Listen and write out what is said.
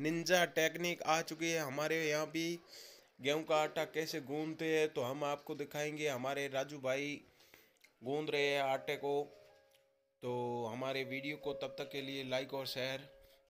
Ninja technique आ चुकी है हमारे यहाँ भी गेहूं का आटा कैसे गूंदते हैं तो हम आपको दिखाएंगे हमारे राजू भाई गूंद रहे हैं आटे को तो हमारे वीडियो को तब तक के लिए लाइक और शेयर